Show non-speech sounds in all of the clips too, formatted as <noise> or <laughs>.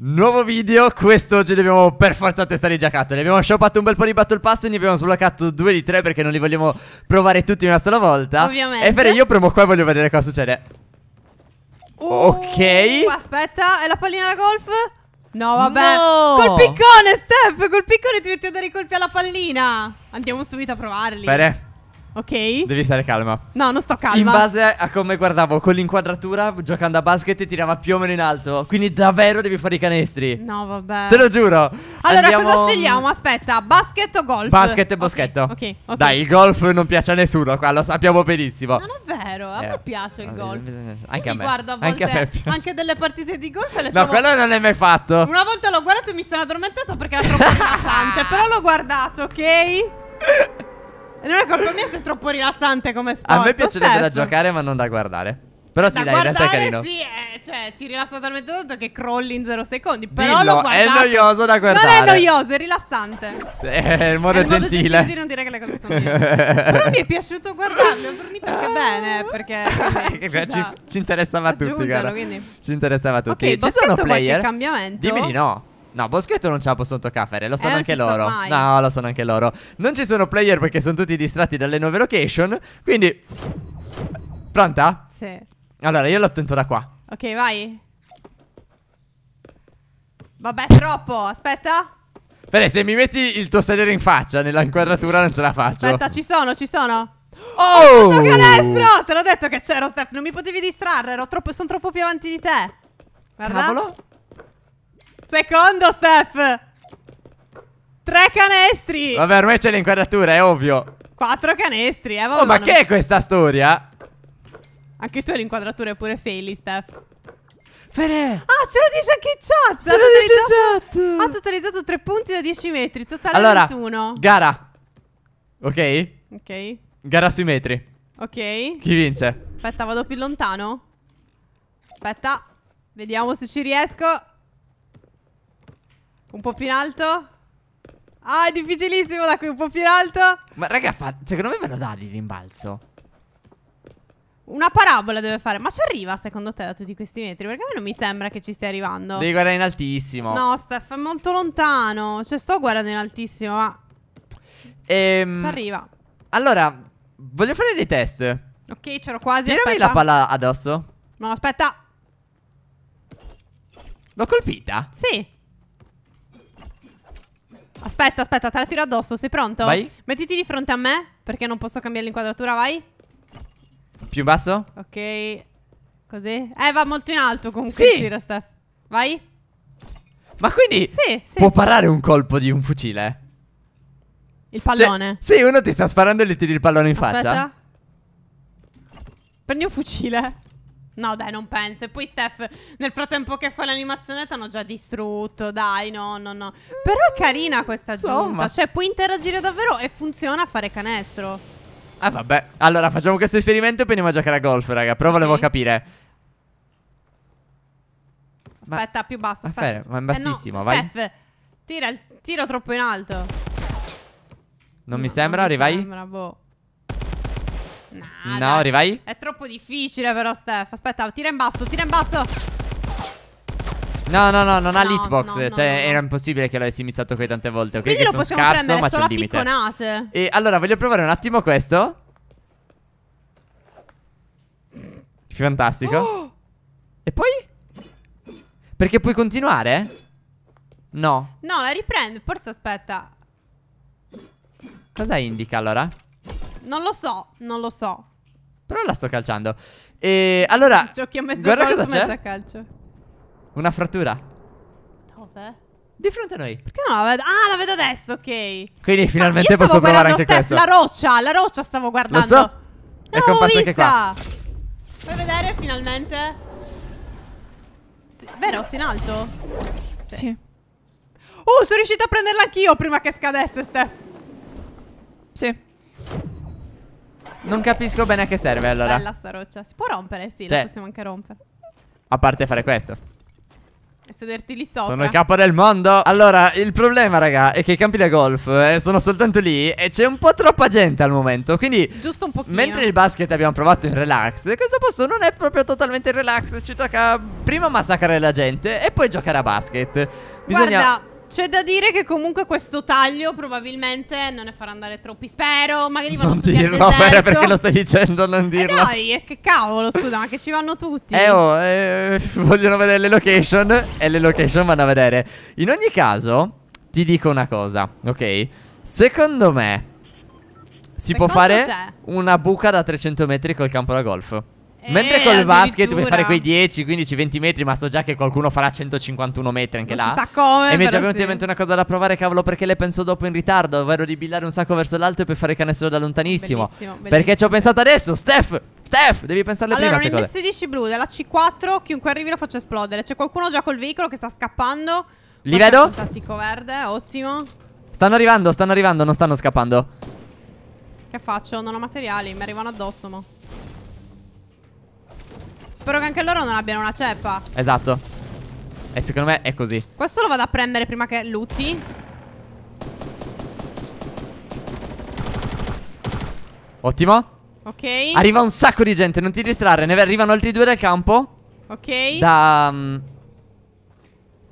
Nuovo video, quest'oggi dobbiamo per forza testare i giocattoli Abbiamo shoppato un bel po' di battle pass e ne abbiamo sbloccato due di tre perché non li vogliamo provare tutti in una sola volta Ovviamente E Fede io premo qua e voglio vedere cosa succede uh, Ok Aspetta, è la pallina da golf? No vabbè no. Col piccone Steph, col piccone ti metti a dare i colpi alla pallina Andiamo subito a provarli Fede Ok? Devi stare calma. No, non sto calma. In base a come guardavo, con l'inquadratura, giocando a basket, tirava più o meno in alto. Quindi davvero devi fare i canestri. No, vabbè. Te lo giuro. Allora, Andiamo... cosa scegliamo? Aspetta, basket o golf? Basket e boschetto. Ok. okay, okay. Dai, il golf non piace a nessuno qua, lo sappiamo benissimo. Non è vero, a eh, me piace il eh, golf. Eh, eh, anche a me. Guardo a volte anche, a me piace. anche delle partite di golf. Le no, trovo... quello non l'hai mai fatto. Una volta l'ho guardato e mi sono addormentato perché era troppo <laughs> interessante. però l'ho guardato, ok? <laughs> Non è colpa mia se è troppo rilassante come sport. A me piacerebbe Steph. da giocare, ma non da guardare. Però sì, da dai, in realtà è carino. Sì, eh, cioè, ti rilassa talmente tanto che crolli in 0 secondi. Però Dillo, è noioso da guardare. Non è noioso, è rilassante. Eh, è il modo è il gentile. di non dire che le cose sono Però mi è piaciuto guardarlo, ho dormito anche <laughs> bene, perché... Quindi, ci, ci, interessava a tutti, Ci interessava a tutti. Okay, ci sono player... Dimmi di no. No, boschetto non ce la possono toccare fare, lo sanno eh, anche loro. No, lo sanno anche loro. Non ci sono player perché sono tutti distratti dalle nuove location. Quindi. Pronta? Sì. Allora, io lo tento da qua. Ok, vai. Vabbè, troppo. Aspetta. Pere, se mi metti il tuo sedere in faccia nella inquadratura non ce la faccio. Aspetta, ci sono, ci sono. Oh! oh canestro! Te l'ho detto che c'ero, Steph. Non mi potevi distrarre. Sono troppo più avanti di te. Guarda. Cavolo. Secondo Steph. Tre canestri. Vabbè, ormai c'è l'inquadratura, è ovvio. Quattro canestri, eh, vabbè. Oh, ma non... che è questa storia? Anche tu hai l'inquadratura pure faili, Steph. Fede! Ah, ce lo dice anche in chat! Ce lo dice in chat! Ha totalizzato 3 punti da 10 metri, totale allora, 21. gara. Ok? Ok. Gara sui metri. Ok. Chi vince? Aspetta, vado più lontano. Aspetta. Vediamo se ci riesco. Un po' più in alto. Ah, è difficilissimo da qui, un po' più in alto. Ma raga, fa... secondo me ve lo dà il rimbalzo. Una parabola deve fare. Ma ci arriva secondo te da tutti questi metri? Perché a me non mi sembra che ci stia arrivando. Devi guardare in altissimo. No, Steph, è molto lontano. Cioè, sto guardando in altissimo, ma... Ehm... Ci arriva. Allora, voglio fare dei test. Ok, c'ero quasi. Tirami aspetta. la palla addosso. No, aspetta. L'ho colpita? Sì. Aspetta, aspetta, te la tiro addosso, sei pronto? Vai Mettiti di fronte a me, perché non posso cambiare l'inquadratura, vai Più in basso? Ok Così Eh, va molto in alto comunque sì. tiro, Steph Vai Ma quindi sì, sì. può parare un colpo di un fucile? Il pallone cioè, Sì, uno ti sta sparando e gli tiri il pallone in aspetta. faccia Prendi un fucile No, dai, non penso. E poi Steph, nel frattempo che fa l'animazione, ti hanno già distrutto. Dai, no, no, no. Però è carina questa Insomma. Cioè, puoi interagire davvero e funziona a fare canestro. Ah, vabbè. Allora, facciamo questo esperimento e poi andiamo a giocare a golf, raga. Però okay. volevo capire. Aspetta, ma... più basso. Aspetta, ma è bassissimo, eh no, vai. Steph, tira il tiro troppo in alto. Non no, mi sembra, non arrivai. Mi sembra, boh. Nah, no, dai. rivai. È troppo difficile però, Steph. Aspetta, tira in basso, tira in basso. No, no, no, non ha no, l'hitbox. No, no, cioè, era impossibile che l'avessi missato qui tante volte. Ok, Quindi che sono scarso, ma c'è un limite. Picconate. E allora, voglio provare un attimo questo. Fantastico. Oh! E poi? Perché puoi continuare? No. No, la riprendo. Forse aspetta. Cosa indica allora? Non lo so, non lo so. Però la sto calciando. E allora. Giochi a mezzo guarda cosa c'è. mezzo calcio. Una frattura. Dove? Di fronte a noi. Perché non la vedo? Ah, la vedo adesso, ok. Quindi ah, finalmente posso provare anche Steph, questo. La roccia, la roccia stavo guardando. Lo so. È comparsa anche qua. Puoi vedere finalmente? Sì. Vero, sei in alto? Sì. Oh, sono riuscito a prenderla anch'io prima che scadesse, Steph. Sì. Non capisco bene a che serve allora. Bella sta roccia. Si può rompere? Sì, cioè, la possiamo anche rompere. A parte fare questo. E sederti lì sopra. Sono il capo del mondo. Allora, il problema, raga, è che i campi da golf eh, sono soltanto lì e c'è un po' troppa gente al momento. Quindi, giusto un pochino. Mentre il basket abbiamo provato in relax, questo posto non è proprio totalmente in relax. Ci tocca prima massacrare la gente e poi giocare a basket. Bisogna. Guarda, c'è da dire che comunque questo taglio probabilmente non ne farà andare troppi. Spero, magari vanno non tutti dirlo, Vera, <laughs> perché lo stai dicendo, non eh, dirlo. Eh che cavolo, scusa, ma che ci vanno tutti? Eh oh, eh, vogliono vedere le location e le location vanno a vedere. In ogni caso, ti dico una cosa, ok? Secondo me si Secondo può fare te? una buca da 300 metri col campo da golf. Mentre eh, col basket puoi fare quei 10, 15, 20 metri, ma so già che qualcuno farà 151 metri anche non là. Si sa come. E mi è già venuta in mente una cosa da provare, cavolo, perché le penso dopo in ritardo, ovvero di billare un sacco verso l'alto e poi fare canestro da lontanissimo. Bellissimo, bellissimo. Perché ci ho pensato adesso, Steph! Steph, devi pensarle allora, prima Allora, un M16 blu della C4, chiunque arrivi lo faccio esplodere. C'è qualcuno già col veicolo che sta scappando. Li Guarda vedo? Tattico verde, ottimo. Stanno arrivando, stanno arrivando, non stanno scappando. Che faccio? Non ho materiali, mi arrivano addosso, mo'. Spero che anche loro non abbiano una ceppa. Esatto. E secondo me è così. Questo lo vado a prendere prima che lutti. Ottimo. Ok. Arriva un sacco di gente, non ti distrarre. Ne arrivano altri due dal campo. Ok. Da... Um,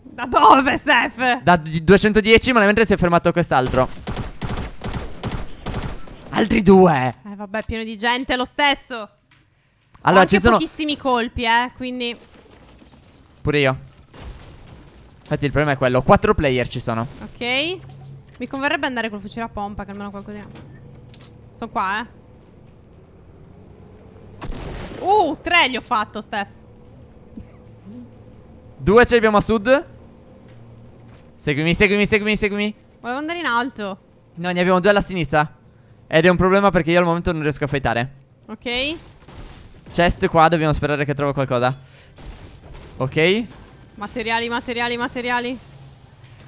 da dove, Steph? Da 210, ma mentre si è fermato quest'altro. Altri due. Eh, vabbè, pieno di gente lo stesso. Allora, ci sono pochissimi colpi, eh, quindi Pure io. Infatti il problema è quello, quattro player ci sono. Ok. Mi converrebbe andare col fucile a pompa, che almeno qualcosa Sono qua, eh. Uh, tre gli ho fatto, Steph. Due ce li abbiamo a sud. Seguimi, seguimi, seguimi, seguimi. Volevo andare in alto. No, ne abbiamo due alla sinistra. Ed è un problema perché io al momento non riesco a fightare. Ok. Chest qua, dobbiamo sperare che trovo qualcosa. Ok. Materiali, materiali, materiali.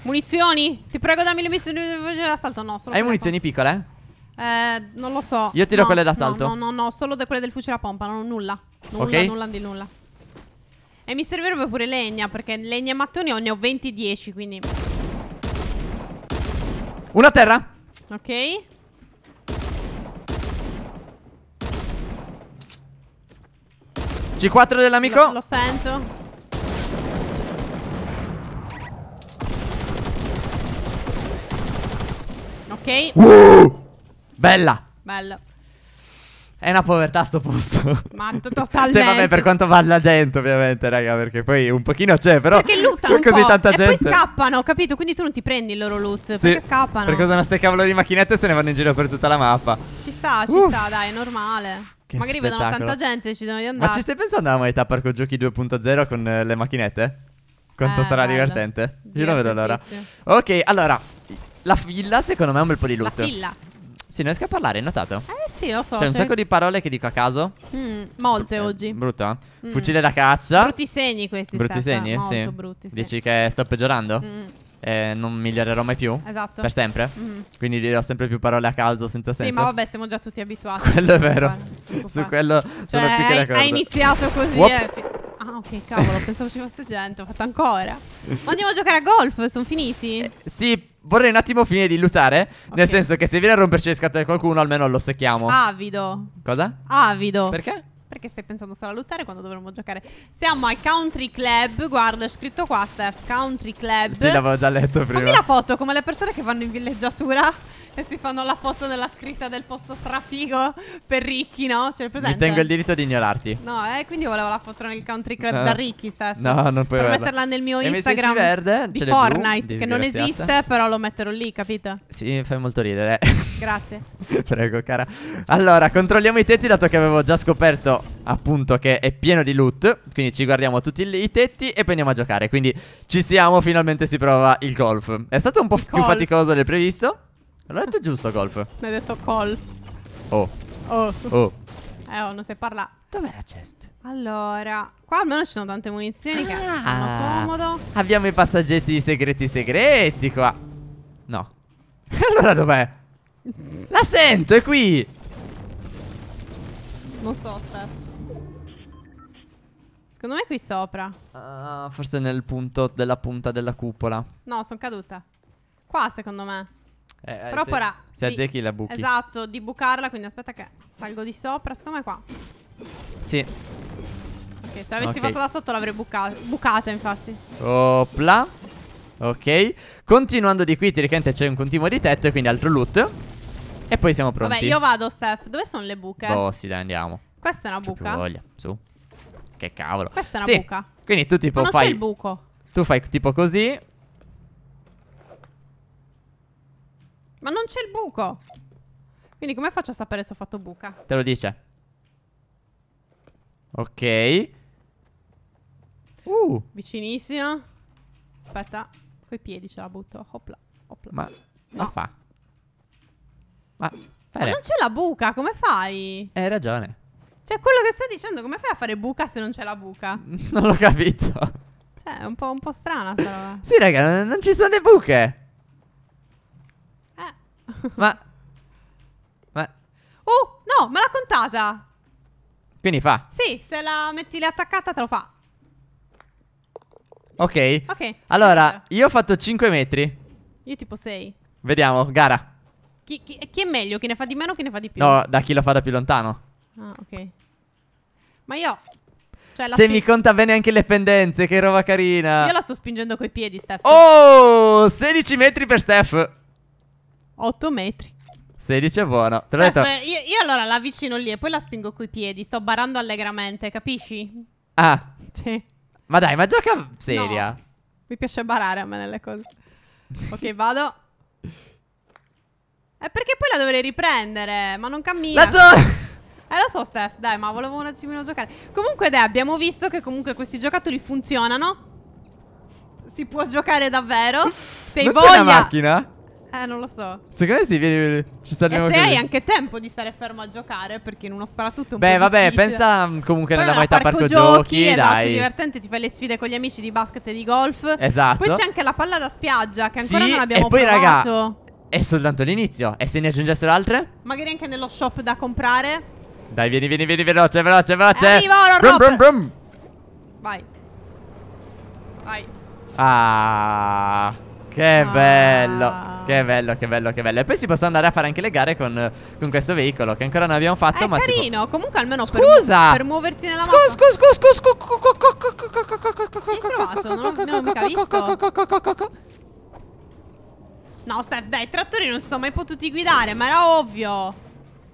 Munizioni! Ti prego dammi le munizioni d'assalto. No, solo Hai munizioni piccole? Eh, non lo so. Io tiro no, quelle d'assalto. No, no, no, no, solo quelle del fucile a pompa, non ho nulla. Nulla, okay. nulla di nulla. E mi servirebbe pure legna, perché legna e mattoni ne ho 20-10, quindi... Una terra! Ok. G4 dell'amico. Lo, lo sento. Ok. Uh! Bella. Bella. È una povertà sto posto. Ma <laughs> cioè, totalmente. Cioè, vabbè, per quanto va la gente, ovviamente, raga, perché poi un pochino c'è, però. Perché loota un <laughs> così po'. tanta e gente. poi scappano, capito? Quindi tu non ti prendi il loro loot, sì, perché scappano. Perché usano ste cavolo di macchinette e se ne vanno in giro per tutta la mappa. Ci sta, ci Uff. sta, dai, è normale. Che Magari spettacolo. vedono tanta gente e decidono di andare. Ma ci stai pensando a moneta Parco Giochi 2.0 con eh, le macchinette? Quanto eh, sarà bello. divertente? Io lo vedo allora. Ok, allora. La villa secondo me è un bel po' di loot. La fila. Sì, non riesco a parlare, hai notato? Eh sì, lo so. C'è un sacco di parole che dico a caso. Mm, molte Br eh, oggi. Brutta. Eh? Mm. Fucile da caccia. Brutti segni questi. Brutti segni, sì. Molto Brutti, sì. Dici che sto peggiorando? Mm. Eh, non migliorerò mai più. Esatto. Per sempre. Mm. Quindi dirò sempre più parole a caso, senza senso. Sì, ma vabbè, siamo già tutti abituati. Quello è vero. Su quello cioè, sono più che d'accordo. Hai iniziato così. Eh. Ah, ok, cavolo, pensavo ci fosse gente. Ho fatto ancora. Ma <laughs> andiamo a giocare a golf, sono finiti. Eh, sì, vorrei un attimo finire di lutare. Okay. Nel senso che se viene a romperci le scatole qualcuno, almeno lo secchiamo. Avido. Cosa? Avido. Perché? Perché stai pensando solo a lottare quando dovremmo giocare. Siamo al Country Club. Guarda, è scritto qua, Steph. Country Club. Sì, l'avevo già letto prima. Fammi la foto, come le persone che vanno in villeggiatura <laughs> e si fanno la foto della scritta del posto strafigo per ricchi, no? C'è cioè, presente? Mi tengo il diritto di ignorarti. No, eh, quindi volevo la foto nel country club no. Eh. da ricchi, Stefano. No, non puoi Per averla. metterla nel mio Instagram verde, di Fortnite, blu, che non esiste, però lo metterò lì, capito? Sì, fai molto ridere. <laughs> Grazie. <laughs> Prego, cara. Allora, controlliamo i tetti, dato che avevo già scoperto, appunto, che è pieno di loot. Quindi ci guardiamo tutti i tetti e poi andiamo a giocare. Quindi ci siamo, finalmente si prova il golf. È stato un po' il più golf. faticoso del previsto. Non L'ho detto giusto, Golf. Mi hai detto col. Oh. Oh. Oh. Eh, oh, non si parla. Dov'è la chest? Allora, qua almeno ci sono tante munizioni ah. che fanno comodo. Abbiamo i passaggetti segreti segreti qua. No. <laughs> allora dov'è? La sento, è qui. Non so, Steph. Secondo me è qui sopra. Uh, forse nel punto della punta della cupola. No, sono caduta. Qua, secondo me. Eh, eh, Però ora... Se di, azzecchi la buchi. Esatto, di bucarla, quindi aspetta che salgo di sopra. Secondo me qua. Sì. Ok, se l'avessi okay. fatto da sotto l'avrei bucata, bucata infatti. Opla. Ok. Continuando di qui, tiricante c'è un continuo di tetto e quindi altro loot. E poi siamo pronti. Vabbè, io vado, Steph. Dove sono le buche? Oh, sì, dai, andiamo. Questa è una buca. voglia, su. Che cavolo. Questa è una sì. buca. Quindi tu tipo Ma non fai... c'è il buco. Tu fai tipo così Ma non c'è il buco. Quindi come faccio a sapere se ho fatto buca? Te lo dice. Ok. Uh. Vicinissimo. Aspetta. Coi piedi ce la butto. Opla. Opla. Ma no. fa. Ma, Ma non c'è la buca, come fai? Hai ragione. Cioè, quello che sto dicendo, come fai a fare buca se non c'è la buca? <laughs> non l'ho capito. Cioè, è un po', un po strana sta roba. sì, raga, non, non ci sono le buche. Ma... Ma... Oh, uh, no, me l'ha contata. Quindi fa. Sì, se la metti lì attaccata te lo fa. Ok. Ok. Allora, io ho fatto 5 metri. Io tipo 6. Vediamo, gara. Chi, chi, chi è meglio? Chi ne fa di meno o chi ne fa di più? No, da chi lo fa da più lontano. Ah, ok. Ma io... Cioè, Se mi conta bene anche le pendenze, che roba carina. Io la sto spingendo coi piedi, Steph. Oh, 16 metri per Steph. 8 metri. 16 è buono. Te l'ho Io, io, allora la avvicino lì e poi la spingo coi piedi. Sto barando allegramente, capisci? Ah. Sì. Ma dai, ma gioca seria. No. Mi piace barare a me nelle cose. ok, vado. È eh, perché poi la dovrei riprendere, ma non cammina. La zona! Eh lo so Steph, dai, ma volevo un attimino giocare. Comunque dai, abbiamo visto che comunque questi giocattoli funzionano. Si può giocare davvero. <laughs> Sei non voglia. C'è una macchina? Eh, non lo so. Secondo me sì, vieni, vieni. Ci saremo E se hai anche tempo di stare fermo a giocare, perché in uno sparatutto un Beh, vabbè, difficile. pensa mm, comunque nella metà parco, parco giochi, giochi esatto, dai. è divertente, ti fai le sfide con gli amici di basket e di golf. Esatto. Poi c'è anche la palla da spiaggia, che ancora sì, non abbiamo e poi, provato. Raga, è soltanto l'inizio. E se ne aggiungessero altre? Magari anche nello shop da comprare. Dai, vieni, vieni, vieni, veloce, veloce, veloce. Arrivo, brum, brum, brum. Vai. Vai. Ah, che ah. bello. Che bello, che bello, che bello. E poi si possono andare a fare anche le gare con, con questo veicolo che ancora non abbiamo fatto. È ma carino, comunque almeno Scusa! Per, per muoverti nella mano. Scusa, scusa, scusa, scusa. No, Steph, dai, i trattori non si sono mai potuti guidare, ma era ovvio.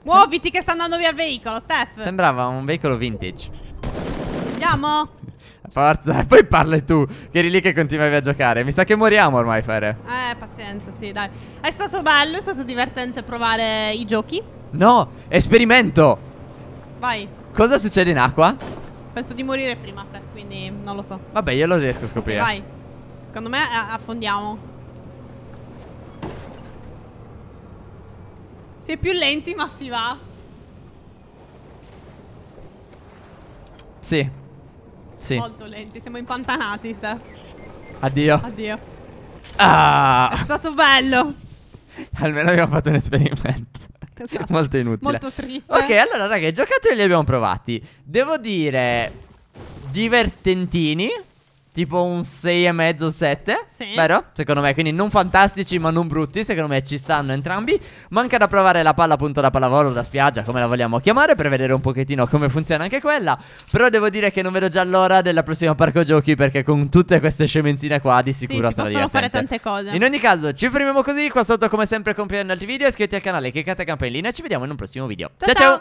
Muoviti che sta andando via il veicolo, Steph. Sembrava un veicolo vintage. Andiamo. Forza, <laughs> poi parli tu, che eri lì che continuavi a giocare. Mi sa che moriamo ormai, Fere. Eh, pazienza, sì, dai. È stato bello, è stato divertente provare i giochi. No, esperimento. Vai. Cosa succede in acqua? Penso di morire prima, Steph, quindi non lo so. Vabbè, io lo riesco a scoprire. Vai. Secondo me eh, affondiamo. Si è più lenti, ma si va. Sì, sì. Molto lenti, siamo impantanati, Steph. Addio. Addio. Ah! È stato bello. <laughs> Almeno abbiamo fatto un esperimento. Esatto. Molto inutile. Molto triste. Ok, allora, raga, i giocattoli li abbiamo provati. Devo dire divertentini. Tipo un 6 e 6,5, 7. Sì. Vero? Secondo me. Quindi non fantastici, ma non brutti. Secondo me ci stanno entrambi. Manca da provare la palla, appunto, da pallavolo, da spiaggia, come la vogliamo chiamare, per vedere un pochettino come funziona anche quella. Però devo dire che non vedo già l'ora della prossima parco giochi, perché con tutte queste scemenzine qua, di sicuro sì, sarà si divertente. fare tante cose. In ogni caso, ci fermiamo così. Qua sotto, come sempre, compiendo altri video. Iscriviti al canale, cliccate la campanellina. E ci vediamo in un prossimo video. ciao. ciao. ciao.